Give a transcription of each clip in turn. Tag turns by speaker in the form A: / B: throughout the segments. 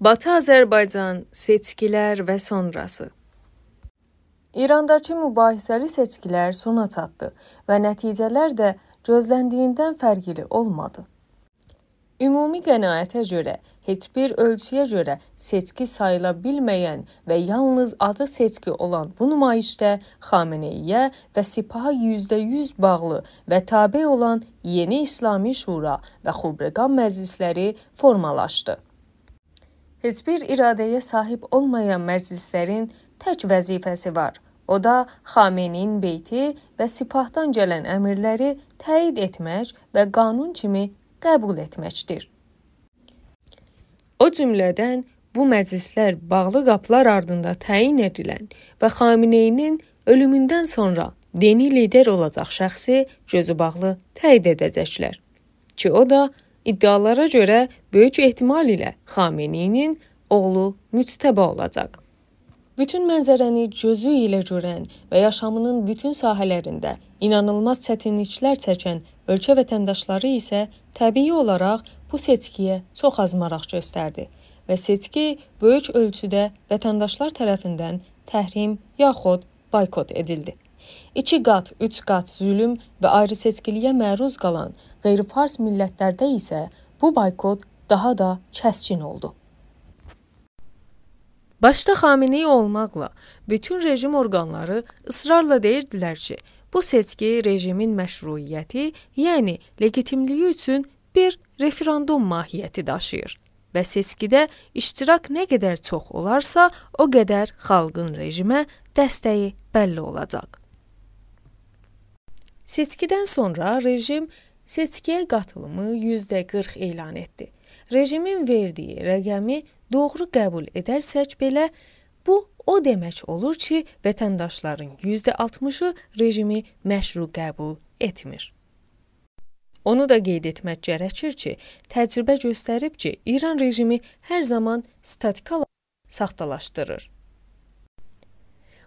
A: Batı Azərbaycan seçkilər və sonrası. İrandakı mübahisəli seçkilər sona çatdı və nəticələr də gözləndiyindən fərqli olmadı. Ümumi qənaətə görə heç bir ölçüyə görə seçki sayıla bilməyən və yalnız adı seçki olan bu nümayişdə Xameneyiyə və sipaha %100 bağlı və tabe olan Yeni İslami Şura və Xubreqan məclisləri formalaşdı. Heç bir iradəyə sahib olmayan məclislərin tək vəzifəsi var. O da Xameneyin beyti və sipahdan gələn əmrləri təyid etmək və qanun kimi qəbul etməkdir. O cümlədən bu məclislər bağlı qapılar ardında təyin edilən və Xameneyinin ölümündən sonra dini lider olacaq şəxsi gözü bağlı təyid edəcəklər ki, o da İddialara görə böyük ehtimal ilə Xameneyinin oğlu müctəba olacaq. Bütün mənzərəni gözü ilə görən və yaşamının bütün sahələrində inanılmaz çətinliklər çəkən ölkə vətəndaşları isə təbii olaraq bu seçkiyə çox az maraq göstərdi və seçki böyük ölçüdə vətəndaşlar tərəfindən təhrim yaxud boykot edildi. 2 qat, 3 qat zülm və ayrı-seçkiliyə məruz qalan qeyri-fars millətlərdə isə bu boykot daha da kəskin oldu. Başda Xameneyi olmaqla bütün rejim orqanları ısrarla deyirdilər ki, bu seçki rejimin məşruiyyəti, yəni legitimliyi üçün bir referendum mahiyyəti daşıyır və seçkidə iştirak nə qədər çox olarsa, o qədər xalqın rejimə dəstəyi bəlli olacaq. Seçkidən sonra rejim seçkiyə qatılımı %40 elan etdi. Rejimin verdiyi rəqəmi doğru qəbul edərsək belə bu o demək olur ki, vətəndaşların %60-ı rejimi məşru qəbul etmir. Onu da qeyd etmək gərəkir ki, təcrübə göstərib ki, İran rejimi hər zaman statikal saxtalaşdırır.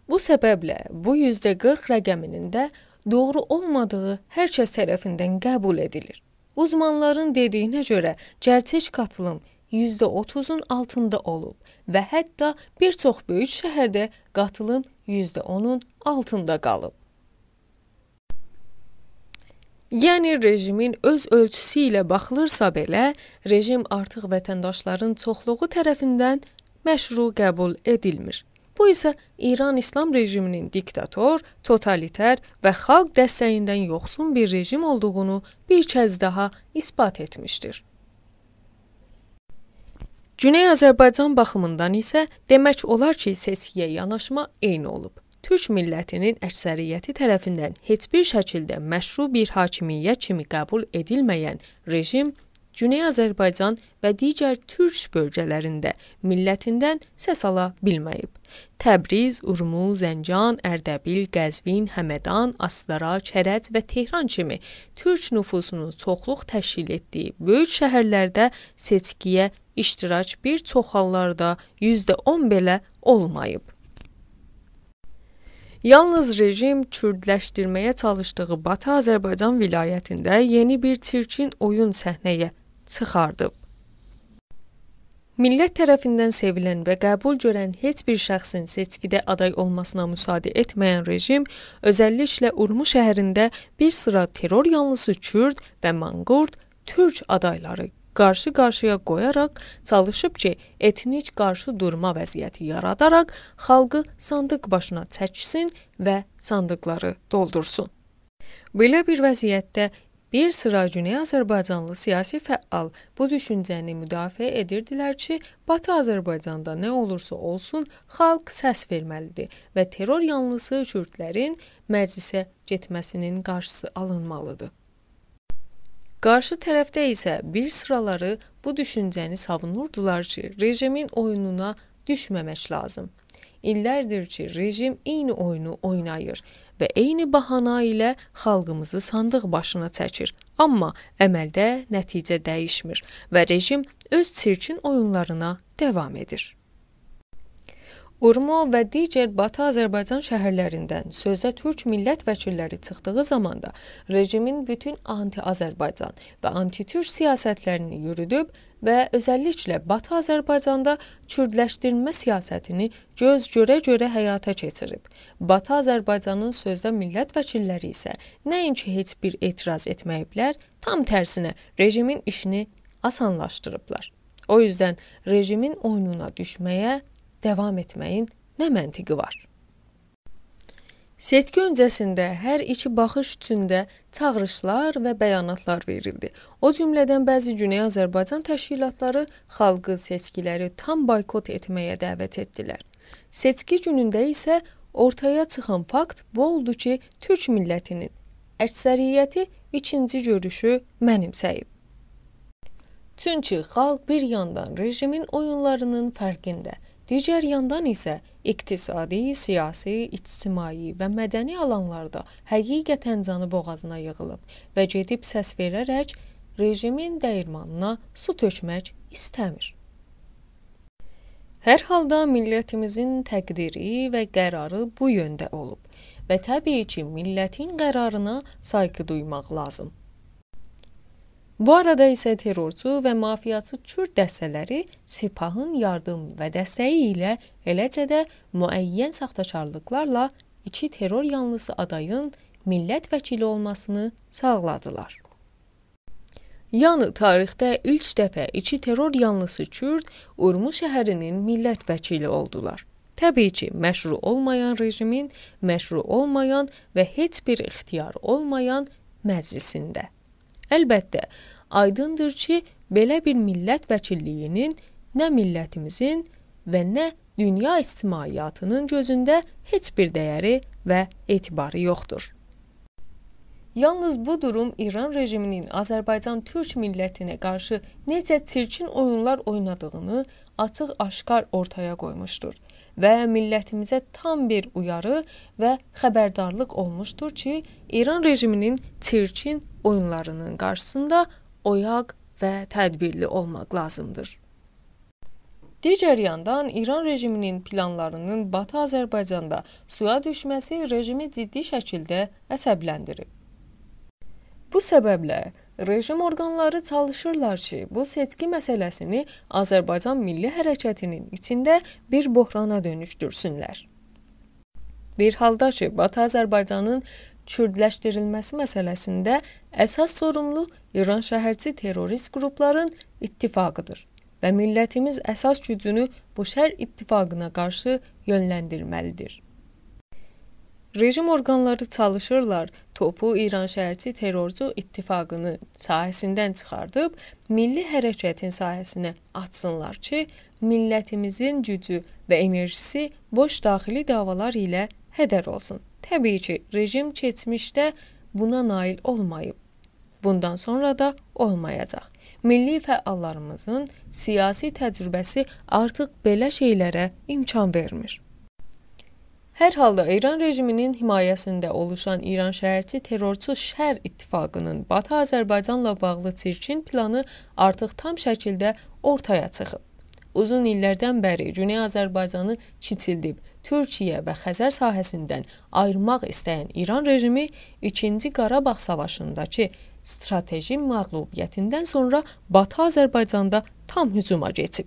A: Bu səbəblə bu %40 rəqəminin də doğru olmadığı hər kəs tərəfindən qəbul edilir. Uzmanların dediyinə görə cərtəç qatılım %30-un altında olub və hətta bir çox böyük şəhərdə qatılım %10-un altında qalıb. Yəni rejimin öz ölçüsü ilə baxılırsa belə, rejim artıq vətəndaşların çoxluğu tərəfindən məşru qəbul edilmir. Bu isə İran İslam rejiminin diktator, totalitər və xalq dəstəyindən yoxsun bir rejim olduğunu bir kəz daha isbat etmişdir. Cüney Azərbaycan baxımından isə demək olar ki, seçkiyə yanaşma eyni olub. Türk millətinin əksəriyyəti tərəfindən heç bir şəkildə məşru bir hakimiyyət kimi qəbul edilməyən rejim Güney Azərbaycan və digər türk bölgələrində millətindən səs ala bilməyib. Təbriz, Urmu, Zəncan, Ərdəbil, Qəzvin, Həmədan, Astara, Kərəc və Tehran kimi türk nüfusunun çoxluq təşkil etdiyi böyük şəhərlərdə seçkiyə iştirak bir çox hallarda %10 belə olmayıb. Yalnız rejim kürdləşdirməyə çalışdığı Batı Azərbaycan vilayətində yeni bir çirkin oyun səhnəyə çıxardıb. Millət tərəfindən sevilən və qəbul görən heç bir şəxsin seçkidə aday olmasına müsaade etməyən rejim özəlliklə Urmu şəhərində bir sıra terror yanlısı Kürd və Manqurt türk adayları qarşı-qarşıya qoyaraq çalışıb ki, etnik qarşı durma vəziyyəti yaradaraq xalqı sandıq başına çəksin və sandıqları doldursun. Belə bir vəziyyətdə Bir sıra Güney Azərbaycanlı siyasi fəal bu düşüncəni müdafiə edirdilər ki, Batı Azərbaycanda nə olursa olsun xalq səs verməlidir və terror yanlısı kürdlərin məclisə getməsinin qarşısı alınmalıdır. Qarşı tərəfdə isə bir sıraları bu düşüncəni savunurdular ki, rejimin oyununa düşməmək lazım illərdir ki, rejim eyni oyunu oynayır və eyni bahana ilə xalqımızı sandıq başına çəkir. Amma əməldə nəticə dəyişmir və rejim öz çirkin oyunlarına davam edir. Urmu və digər Batı Azərbaycan şəhərlərindən sözə türk millət vəkilləri çıxdığı zamanda rejimin bütün anti-Azərbaycan və anti-türk siyasətlərini yürüdüb və özəlliklə Batı Azərbaycanda kürdləşdirmə siyasətini göz görə-görə həyata keçirib. Batı Azərbaycanın sözdə millət vəkilləri isə nəinki heç bir etiraz etməyiblər, tam tərsinə rejimin işini asanlaşdırıblar. O yüzdən rejimin oyununa düşməyə davam etməyin nə məntiqi var? Sezgi öncəsində hər iki baxış üçündə çağırışlar və bəyanatlar verildi. O cümlədən bəzi Güney Azərbaycan təşkilatları xalqı seçkiləri tam boykot etməyə dəvət etdilər. Seçki günündə isə ortaya çıxan fakt bu oldu ki, türk millətinin əksəriyyəti ikinci görüşü mənimsəyib. Çünki xalq bir yandan rejimin oyunlarının fərqində, digər yandan isə iqtisadi, siyasi, ictimai və mədəni alanlarda həqiqətən canı boğazına yığılıb və gedib səs verərək rejimin dəyirmanına su tökmək istəmir. Hər halda millətimizin təqdiri və qərarı bu yöndə olub və təbii ki, millətin qərarına sayğı duymaq lazımdır. Bu arada isə terrorçu və mafiyaçı Kürd dəstələri sipahın yardım və dəstəyi ilə eləcə də müəyyən saxtakarlıqlarla iki terror yanlısı adayın millət vəkili olmasını sağladılar. Yəni tarixdə ilk dəfə iki terror yanlısı Kürd Urmu şəhərinin millət vəkili oldular. Təbii ki, məşru olmayan rejimin, məşru olmayan və heç bir ixtiyar olmayan məclisində. Əlbəttə, aydındır ki, belə bir millət vəkilliyinin nə millətimizin və nə dünya ictimaiyyatının gözündə heç bir dəyəri və etibarı yoxdur. Yalnız bu durum İran rejiminin Azərbaycan türk millətinə qarşı necə çirkin oyunlar oynadığını açıq-aşkar ortaya qoymuşdur və millətimizə tam bir uyarı və xəbərdarlıq olmuşdur ki, İran rejiminin çirkin oyunlarının qarşısında oyaq və tədbirli olmaq lazımdır. Digər yandan İran rejiminin planlarının Batı Azərbaycanda suya düşməsi rejimi ciddi şəkildə əsəbləndirib. Bu səbəblə rejim orqanları çalışırlar ki, bu seçki məsələsini Azərbaycan Milli Hərəkətinin içində bir böhrana dönüşdürsünlər. Bir halda ki, Batı Azərbaycanın kürdləşdirilməsi məsələsində əsas sorumlu İran şəhərçi terrorist qrupların ittifaqıdır və millətimiz əsas gücünü bu şər ittifaqına qarşı yönləndirməlidir. Rejim orqanları çalışırlar, topu İran şəhərçi terrorcu ittifaqını sahəsindən çıxardıb milli hərəkətin sahəsinə atsınlar ki, millətimizin gücü və enerjisi boş daxili davalar ilə hədər olsun. Təbii ki, rejim keçmişdə buna nail olmayıb. Bundan sonra da olmayacaq. Milli fəallarımızın siyasi təcrübəsi artıq belə şeylərə imkan vermir. Hər halda İran rejiminin himayəsində oluşan İran şəhərçi terrorçu Şər ittifaqının Batı Azərbaycanla bağlı çirkin planı artıq tam şəkildə ortaya çıxıb uzun illərdən bəri Cüney Azərbaycanı çitildib Türkiyə və Xəzər sahəsindən ayırmaq istəyən İran rejimi 2-ci Qarabağ savaşındakı strateji məğlubiyyətindən sonra Batı Azərbaycanda tam hücuma keçib.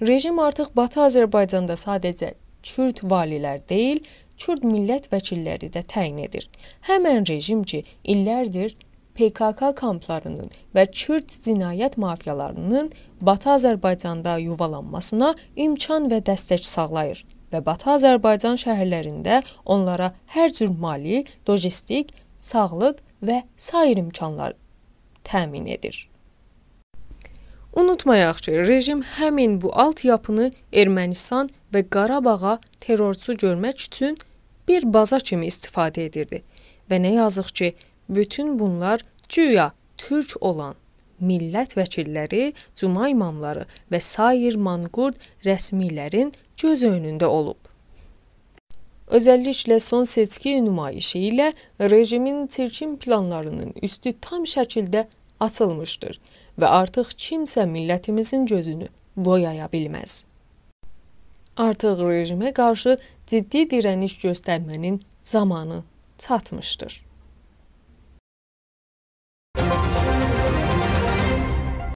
A: Rejim artıq Batı Azərbaycanda sadəcə Kürd valilər deyil, Kürd millət vəkilləri də təyin edir. Həmin rejim ki, illərdir PKK kamplarının və Kürd cinayət mafiyalarının Batı Azərbaycanda yuvalanmasına imkan və dəstək sağlayır və Batı Azərbaycan şəhərlərində onlara hər cür mali, logistik, sağlıq və sair imkanlar təmin edir. Unutmayaq ki, rejim həmin bu alt yapını Ermənistan və Qarabağa terrorçu görmək üçün bir baza kimi istifadə edirdi və nə yazıq ki, bütün bunlar güya türk olan millət vəkilləri, cuma imamları və sair manqurt rəsmilərin göz önündə olub. Özəlliklə son seçki nümayişi ilə rejimin çirkin planlarının üstü tam şəkildə açılmışdır və artıq kimsə millətimizin gözünü boyaya bilməz. Artıq rejimə qarşı ciddi dirəniş göstərmənin zamanı çatmışdır.